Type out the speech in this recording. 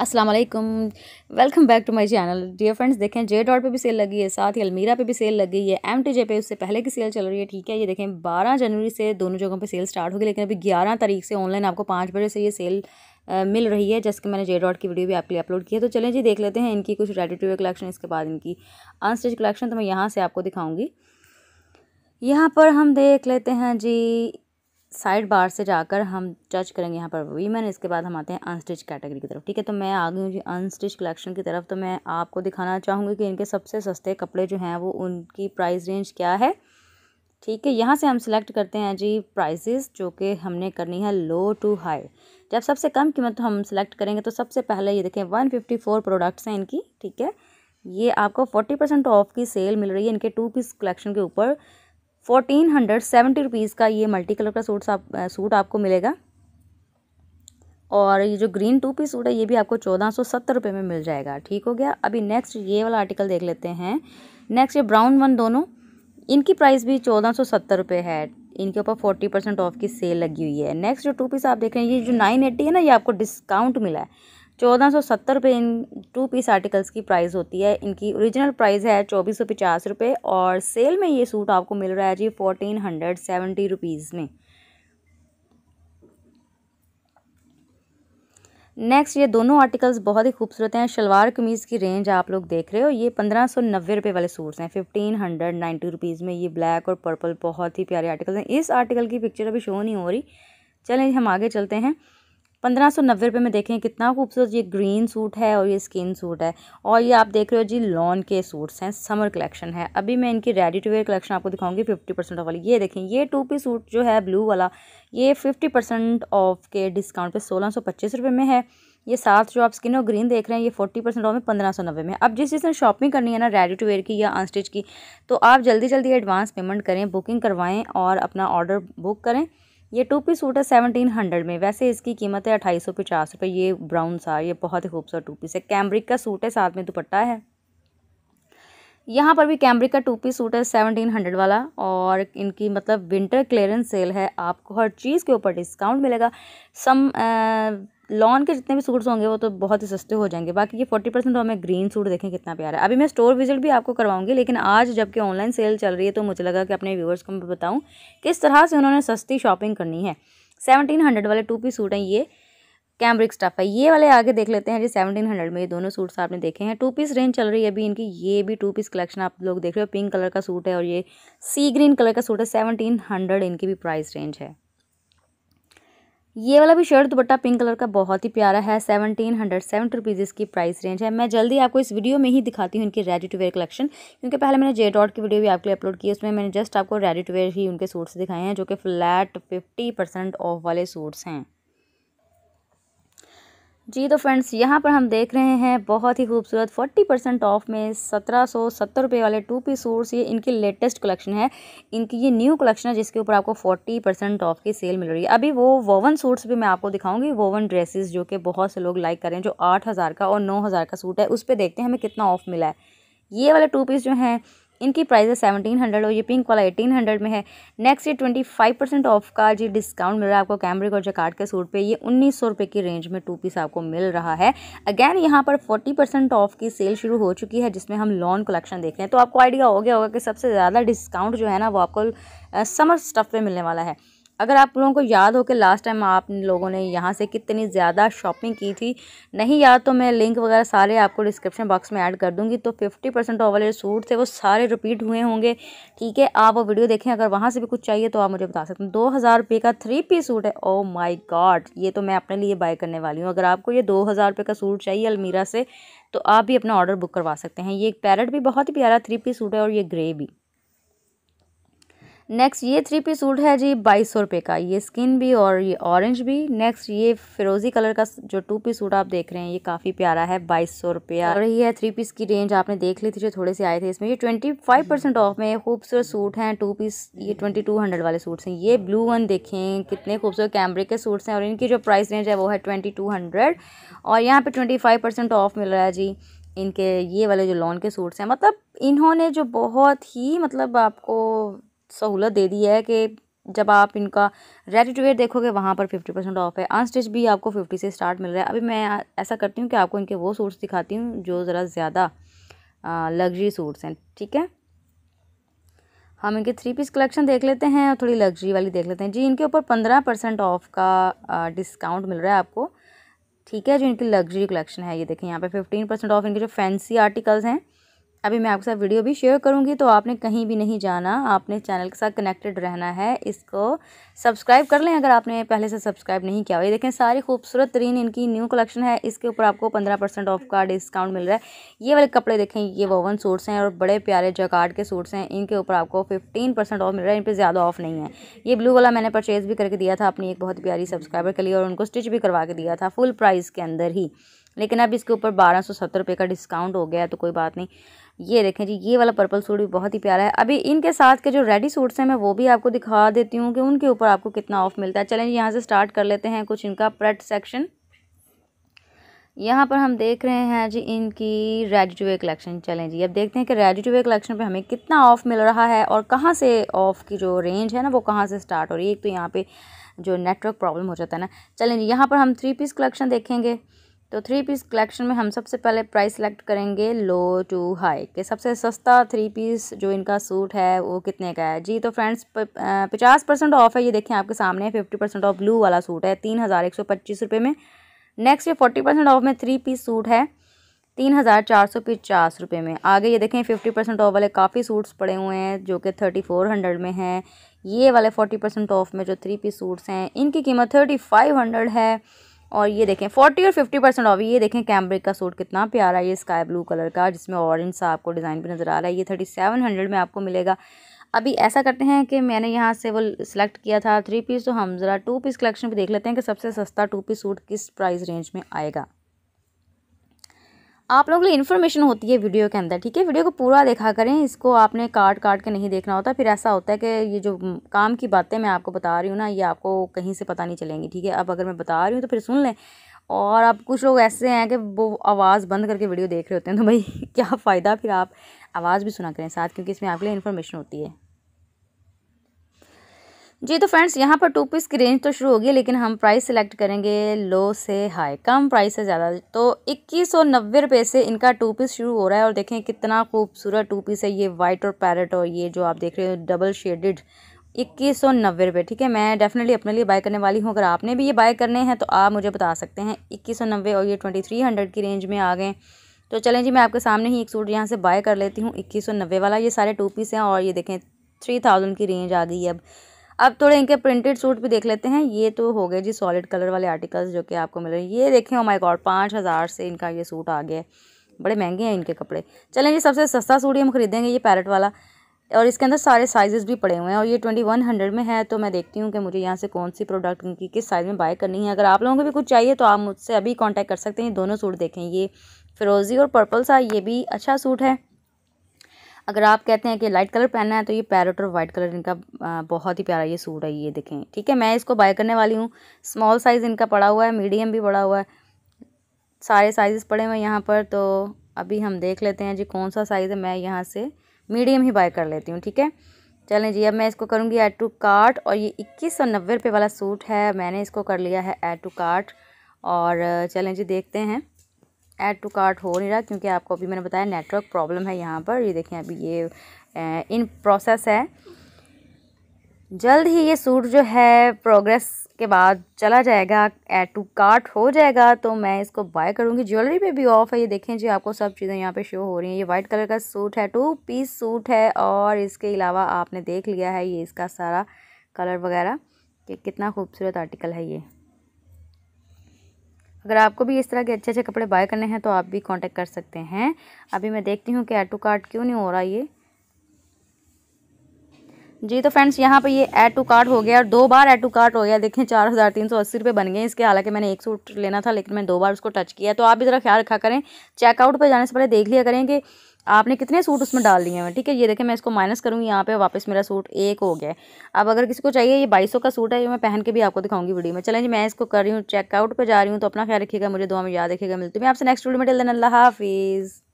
अस्सलाम वालेकुम welcome back to my channel dear friends देखें जे डॉट पे भी सेल लगी है साथ ही अलमीरा पे भी सेल लगी है एम टी जे पे उससे पहले की सेल चल रही है ठीक है ये देखें 12 जनवरी से दोनों जगहों पे सेल स्टार्ट होगी लेकिन अभी 11 तारीख से ऑनलाइन आपको पाँच बजे से ये सेल आ, मिल रही है जैसे कि मैंने जे डॉट की वीडियो भी आपके लिए अपलोड की है तो चलें जी देख लेते हैं इनकी कुछ रेडिटिव कलेक्शन इसके बाद इनकी अनस्टिच कलेक्शन तो मैं यहाँ से आपको दिखाऊँगी यहाँ पर हम देख लेते हैं जी साइड बार से जाकर हम जज करेंगे यहाँ पर वीमेन इसके बाद हम आते हैं अनस्टिच कैटेगरी की तरफ ठीक है तो मैं आ गई हूँ जी अनस्टिच कलेक्शन की तरफ तो मैं आपको दिखाना चाहूँगी कि इनके सबसे सस्ते कपड़े जो हैं वो उनकी प्राइस रेंज क्या है ठीक है यहाँ से हम सिलेक्ट करते हैं जी प्राइजेस जो कि हमने करनी है लो टू हाई जब सबसे कम कीमत हम सिलेक्ट करेंगे तो सबसे पहले ये देखें वन फिफ्टी फोर प्रोडक्ट्स हैं इनकी ठीक है ये आपको फोर्टी परसेंट ऑफ की सेल मिल रही है इनके टू पीस कलेक्शन के ऊपर फोर्टीन हंड्रेड सेवेंटी रुपीज़ का ये मल्टी कलर का सूट आप सूट आपको मिलेगा और ये जो ग्रीन टू पीस सूट है ये भी आपको चौदह सौ सत्तर रुपये में मिल जाएगा ठीक हो गया अभी नेक्स्ट ये वाला आर्टिकल देख लेते हैं नेक्स्ट ये ब्राउन वन दोनों इनकी प्राइस भी चौदह सौ सत्तर रुपये है इनके ऊपर फोर्टी परसेंट ऑफ की सेल लगी हुई है नेक्स्ट जो टू पीस आप देख रहे हैं ये जो नाइन एट्टी है ना ये आपको डिस्काउंट मिला है चौदह सौ सत्तर रुपये इन टू पीस आर्टिकल्स की प्राइस होती है इनकी ओरिजिनल प्राइस है चौबीस सौ पचास रुपये और सेल में ये सूट आपको मिल रहा है जी फोर्टीन हंड्रेड सेवेंटी रुपीज़ में नेक्स्ट ये दोनों आर्टिकल्स बहुत ही खूबसूरत हैं शलवार कमीज़ की रेंज आप लोग देख रहे हो ये पंद्रह सौ नब्बे रुपये वाले सूट्स हैं फिफ्टीन हंड्रेड नाइन्टी रुपीज़ में ये ब्लैक और पर्पल बहुत ही प्यारे आर्टिकल्स हैं इस आर्टिकल की पिक्चर अभी शो नहीं हो रही चलें हम आगे चलते हैं पंद्रह सौ नब्बे रुपये में देखें कितना खूबसूरत ये ग्रीन सूट है और ये स्किन सूट है और ये आप देख रहे हो जी लॉन के सूट्स हैं समर कलेक्शन है अभी मैं इनकी रेडी टू वेयर कलेक्शन आपको दिखाऊंगी फिफ्टी परसेंट ऑफ वाली ये देखें ये टू पी सूट जो है ब्लू वाला ये फिफ्टी परसेंट ऑफ के डिस्काउंट पर सोलह सौ पच्चीस रुपये में है ये साथ जो आप स्किन और ग्रीन देख रहे हैं ये फोर्टी परसेंट ऑफ में पंद्रह सौ नब्बे में अब जिस जिसने शॉपिंग करनी है ना रेडी टू वेयर की या अनस्टिच की तो आप जल्दी जल्दी एडवांस पेमेंट करें बुकिंग करवाएँ और अपना ऑर्डर बुक करें ये टू पीस सूट है सेवनटीन हंड्रेड में वैसे इसकी कीमत है अट्ठाईस सौ पचास रुपये ये ब्राउन सा ये बहुत ही खूबसूरत टू पीस है कैम्ब्रिक का सूट है साथ में दुपट्टा है यहाँ पर भी कैमरे का टू पी सूट है सेवनटीन हंड्रेड वाला और इनकी मतलब विंटर क्लियरेंस सेल है आपको हर चीज़ के ऊपर डिस्काउंट मिलेगा सम लॉन के जितने भी सूट्स होंगे वो तो बहुत ही सस्ते हो जाएंगे बाकी ये फोर्टी तो परसेंट हमें ग्रीन सूट देखें कितना प्यारा है अभी मैं स्टोर विजिट भी आपको करवाऊंगी लेकिन आज जबकि ऑनलाइन सेल चल रही है तो मुझे लगा कि अपने व्यूवर्स को मैं बताऊँ किस तरह से उन्होंने सस्ती शॉपिंग करनी है सेवनटीन हंड्रेड वाले टू पी सूट हैं ये कैम्ब्रिक स्टफ है ये वाले आगे देख लेते हैं जी सेवनटीन हंड्रेड में ये दोनों सूट्स आपने देखे हैं टू पीस रेंज चल रही है अभी इनकी ये भी टू पीस कलेक्शन आप लोग देख रहे हो पिंक कलर का सूट है और ये सी ग्रीन कलर का सूट है सेवनटीन हंड्रेड इनकी भी प्राइस रेंज है ये वाला भी शर्ट दुपट्टा पिंक कलर का बहुत ही प्यारा है सेवनटीन हंड्रेड सेवेंटी रुपीज़ इसकी प्राइस रेंज है मैं जल्दी आपको इस वीडियो में ही दिखाती हूँ इनकी रेडी टू वेयर कलेक्शन क्योंकि पहले मैंने जे डॉट की वीडियो भी आपके लिए अपलोड की है उसमें मैंने जस्ट आपको रेडी टू वेयर ही उनके सूट्स दिखाए हैं जो कि फ्लैट फिफ्टी परसेंट ऑफ वाले सूट्स हैं जी तो फ्रेंड्स यहाँ पर हम देख रहे हैं बहुत ही खूबसूरत 40 परसेंट ऑफ में सत्रह सौ सत्तर रुपये वाले टू पी सूट्स ये इनकी लेटेस्ट कलेक्शन है इनकी ये न्यू कलेक्शन है जिसके ऊपर आपको 40 परसेंट ऑफ की सेल मिल रही है अभी वो वोवन सूट्स भी मैं आपको दिखाऊंगी वोवन ड्रेसेस जो कि बहुत से लोग लाइक करें जो आठ हज़ार का और नौ हज़ार का सूट है उस पर देखते हैं हमें कितना ऑफ मिला है ये वाले टू पीस जो हैं इनकी प्राइस है सेवनटीन हंड्रेड और ये पिंक वाला एटीन हंड्रेड में है नेक्स्ट ये ट्वेंटी फाइव परसेंट ऑफ का जी डिस्काउंट मिल रहा है आपको कैमरिक और जकार्ड के सूट पे ये उन्नीस सौ रुपये की रेंज में टू पीस आपको मिल रहा है अगेन यहाँ पर फोर्टी परसेंट ऑफ की सेल शुरू हो चुकी है जिसमें हम लॉन कलेक्शन देख रहे हैं तो आपको आइडिया हो गया होगा कि सबसे ज़्यादा डिस्काउंट जो है ना वो आपको समर स्टफ़ पर मिलने वाला है अगर आप लोगों को याद हो कि लास्ट टाइम आप लोगों ने यहाँ से कितनी ज़्यादा शॉपिंग की थी नहीं याद तो मैं लिंक वगैरह सारे आपको डिस्क्रिप्शन बॉक्स में ऐड कर दूँगी तो फिफ्टी परसेंट ऑफ वाले सूट थे वो सारे रिपीट हुए होंगे ठीक है आप वो वीडियो देखें अगर वहाँ से भी कुछ चाहिए तो आप मुझे बता सकते हैं दो हज़ार रुपये का थ्री पीस सूट है ओ माई गॉड ये तो मैं अपने लिए बाय करने वाली हूँ अगर आपको ये दो हज़ार रुपये का सूट चाहिए अलमीरा से तो आप भी अपना ऑर्डर बुक करवा सकते हैं ये एक पैरट भी बहुत ही प्यारा थ्री पीस सूट है और ये ग्रे भी नेक्स्ट ये थ्री पीस सूट है जी बाईस सौ रुपये का ये स्किन भी और ये ऑरेंज भी नेक्स्ट ये फिरोजी कलर का जो टू पीस सूट आप देख रहे हैं ये काफ़ी प्यारा है बाईस सौ रुपया और ये है थ्री पीस की रेंज आपने देख ली थी जो थोड़े से आए थे इसमें ये ट्वेंटी फाइव परसेंट ऑफ में खूबसूरत सूट हैं टू पीस ये ट्वेंटी टू हंड्रेड वाले सूट्स हैं ये ब्लू वन देखें कितने खूबसूरत कैमरे के सूट्स हैं और इनकी जो प्राइस रेंज है वो है ट्वेंटी टू हंड्रेड और यहाँ पर ट्वेंटी फाइव परसेंट ऑफ मिल रहा है जी इनके ये वाले जो लॉन के सूट्स हैं मतलब इन्होंने जो बहुत ही मतलब आपको सहूलत दे दी है कि जब आप इनका रेडी टू वेयर देखोगे वहाँ पर फिफ्टी परसेंट ऑफ है अनस्टिच भी आपको फिफ्टी से स्टार्ट मिल रहा है अभी मैं ऐसा करती हूँ कि आपको इनके वो सूट्स दिखाती हूँ जो ज़रा ज़्यादा लग्जरी सूट्स हैं ठीक है हम इनके थ्री पीस कलेक्शन देख लेते हैं और थोड़ी लग्जरी वाली देख लेते हैं जी इनके ऊपर पंद्रह परसेंट ऑफ का डिस्काउंट मिल रहा है आपको ठीक है जो इनकी लग्जरी कलेक्शन है ये देखें यहाँ पर फिफ्टीन परसेंट ऑफ इनके जो फैंसी आर्टिकल्स हैं अभी मैं आपके साथ वीडियो भी शेयर करूँगी तो आपने कहीं भी नहीं जाना आपने चैनल के साथ कनेक्टेड रहना है इसको सब्सक्राइब कर लें अगर आपने पहले से सब्सक्राइब नहीं किया ये देखें सारी खूबसूरत तरीन इनकी न्यू कलेक्शन है इसके ऊपर आपको पंद्रह परसेंट ऑफ का डिस्काउंट मिल रहा है ये वाले कपड़े देखें ये वोवन सूट्स हैं और बड़े प्यारे जकार्ड के सूट्स हैं इनके ऊपर आपको फिफ्टीन परसेंट ऑफ मिल रहा है इन पर ज़्यादा ऑफ नहीं है ये ब्लू वाला मैंने परचेज़ भी करके दिया था अपनी एक बहुत प्यारी सब्सक्राइबर के लिए और उनको स्टिच भी करवा के दिया था फुल प्राइस के अंदर ही लेकिन अब इसके ऊपर बारह सौ सत्तर रुपये का डिस्काउंट हो गया तो कोई बात नहीं ये देखें जी ये वाला पर्पल सूट भी बहुत ही प्यारा है अभी इनके साथ के जो रेडी सूट्स हैं मैं वो भी आपको दिखा देती हूँ कि उनके ऊपर आपको कितना ऑफ मिलता है चलें यहाँ से स्टार्ट कर लेते हैं कुछ इनका प्रट सेक्शन यहाँ पर हम देख रहे हैं जी इनकी रेडी टू वे कलेक्शन चलें जी अब देखते हैं कि रेडी टू वे कलेक्शन पे हमें कितना ऑफ मिल रहा है और कहाँ से ऑफ की जो रेंज है ना वो कहाँ से स्टार्ट हो रही है एक तो यहाँ पे जो नेटवर्क प्रॉब्लम हो जाता है ना चलें जी यहाँ पर हम थ्री पीस कलेक्शन देखेंगे तो थ्री पीस कलेक्शन में हम सबसे पहले प्राइस सेलेक्ट करेंगे लो टू हाई के सबसे सस्ता थ्री पीस जो इनका सूट है वो कितने का है जी तो फ्रेंड्स पचास परसेंट ऑफ है ये देखें आपके सामने फिफ्टी परसेंट ऑफ ब्लू वाला सूट है तीन हज़ार एक सौ पच्चीस रुपये में नेक्स्ट ये फोर्टी परसेंट ऑफ में थ्री पीस सूट है तीन हज़ार चार सौ पचास रुपये में आगे ये देखें फिफ्टी परसेंट ऑफ वाले काफ़ी सूट्स पड़े हुए हैं जो कि थर्टी फोर हंड्रेड में हैं ये वाले फोर्टी परसेंट ऑफ में जो थ्री पीस सूट्स हैं इनकी कीमत थर्टी फाइव हंड्रेड है और ये देखें फोर्टी और फिफ्टी परसेंट ऑफ ये देखें कैम्ब्रिक का सूट कितना प्यारा है ये स्काई ब्लू कलर का जिसमें ऑरेंज सा आपको डिज़ाइन भी नज़र आ रहा है ये थर्टी सेवन हंड्रेड में आपको मिलेगा अभी ऐसा करते हैं कि मैंने यहाँ से वो सिलेक्ट किया था थ्री पीस तो हम ज़रा टू पीस कलेक्शन भी देख लेते हैं कि सबसे सस्ता टू पीस सूट किस प्राइस रेंज में आएगा आप लोग लिए इन्फॉर्मेशन होती है वीडियो के अंदर ठीक है वीडियो को पूरा देखा करें इसको आपने काट काट के नहीं देखना होता फिर ऐसा होता है कि ये जो काम की बातें मैं आपको बता रही हूँ ना ये आपको कहीं से पता नहीं चलेंगी ठीक है अब अगर मैं बता रही हूँ तो फिर सुन लें और अब कुछ लोग ऐसे हैं कि वो आवाज़ बंद करके वीडियो देख रहे होते हैं तो भाई क्या फ़ायदा फिर आप आवाज़ भी सुना करें साथ क्योंकि इसमें आपके लिए इन्फॉर्मेशन होती है जी तो फ्रेंड्स यहाँ पर टू पीस की रेंज तो शुरू होगी लेकिन हम प्राइस सिलेक्ट करेंगे लो से हाई कम प्राइस से ज़्यादा तो इक्कीस सौ नब्बे रुपये से इनका टू पीस शुरू हो रहा है और देखें कितना खूबसूरत टू पीस है ये वाइट और पैरट और ये जो आप देख रहे हो डबल शेडेड इक्कीस सौ नब्बे रुपये ठीक है मैं डेफिनेटली अपने लिए बाय करने वाली हूँ अगर आपने भी ये बाय करने हैं तो आप मुझे बता सकते हैं इक्कीस सौ नब्बे और ये ट्वेंटी थ्री हंड्रेड की रेंज में आ गए तो चलें जी मैं आपके सामने ही एक सूट यहाँ से बाय कर लेती हूँ इक्कीस सौ नब्बे वाला ये सारे टू पीस हैं और ये देखें थ्री थाउजेंड की रेंज आ गई अब अब थोड़े इनके प्रिंटेड सूट भी देख लेते हैं ये तो हो गए जी सॉलिड कलर वाले आर्टिकल्स जो कि आपको मिल रहे हैं ये देखें ओ माय गॉड पाँच हज़ार से इनका ये सूट आ गया है बड़े महंगे हैं इनके कपड़े चलें जी सबसे सस्ता सूट ही हम खरीदेंगे ये पैरेट वाला और इसके अंदर सारे साइजेस भी पड़े हुए हैं और ये ट्वेंटी वन हंड्रेड में है तो मैं देखती हूँ कि मुझे यहाँ से कौन सी प्रोडक्ट इनकी किस साइज़ में बाय करनी है अगर आप लोगों को भी कुछ चाहिए तो आप मुझसे अभी कांटेक्ट कर सकते हैं ये दोनों सूट देखें ये फिरोज़ी और पर्पल सा ये भी अच्छा सूट है अगर आप कहते हैं कि लाइट कलर पहनना है तो ये पैरट और वाइट कलर इनका बहुत ही प्यारा ये सूट है ये देखें ठीक है मैं इसको बाय करने वाली हूँ स्मॉल साइज़ इनका पड़ा हुआ है मीडियम भी पड़ा हुआ है सारे साइज़ पड़े हुए हैं यहाँ पर तो अभी हम देख लेते हैं जी कौन सा साइज़ है मैं यहाँ से मीडियम ही बाय कर लेती हूँ ठीक है चलें जी अब मैं इसको करूँगी एड टू कार्ट और ये इक्कीस सौ नब्बे रुपये वाला सूट है मैंने इसको कर लिया है ऐड टू कार्ट और चलें जी देखते हैं ऐड टू कार्ट हो नहीं रहा क्योंकि आपको अभी मैंने बताया नेटवर्क प्रॉब्लम है यहाँ पर ये देखें अभी ये इन प्रोसेस है जल्द ही ये सूट जो है प्रोग्रेस के बाद चला जाएगा एड टू कार्ट हो जाएगा तो मैं इसको बाय करूँगी ज्वेलरी पे भी ऑफ है ये देखें जी आपको सब चीज़ें यहाँ पे शो हो रही हैं ये वाइट कलर का सूट है टू पीस सूट है और इसके अलावा आपने देख लिया है ये इसका सारा कलर वगैरह कि कितना खूबसूरत आर्टिकल है ये अगर आपको भी इस तरह के अच्छे अच्छे कपड़े बाय करने हैं तो आप भी कांटेक्ट कर सकते हैं अभी मैं देखती हूँ कि ऐड कार्ट क्यों नहीं हो रहा ये जी तो फ्रेंड्स यहाँ पे ये ऐड टू कार्ट हो गया और दो बार ऐड टू कार्ट हो गया देखें चार हज़ार तीन सौ अस्सी रुपये बन गए इसके हालांकि मैंने एक सूट लेना था लेकिन मैंने दो बार उसको टच किया तो आप भी ज़रा ख्याल रखा करें चेकआउट पर जाने से पहले देख लिया करें कि आपने कितने सूट उसमें डाल दिए हैं ठीक है ये देखें मैं इसको माइनस करूँगी यहाँ पर वापस मेरा सूट एक हो गया अब अगर किसी को चाहिए ये बाईस का सूट है ये मैं पहन के भी आपको दिखाऊंगी वीडियो में चलें जी मैं इसको कर रही हूँ चेकआउट पर जा रही हूँ तो अपना ख्याल रखिएगा मुझे दो हमें याद रखेगा मिलती हूँ आपसे नेक्स्ट वीडियो में टेल देन हाफिज़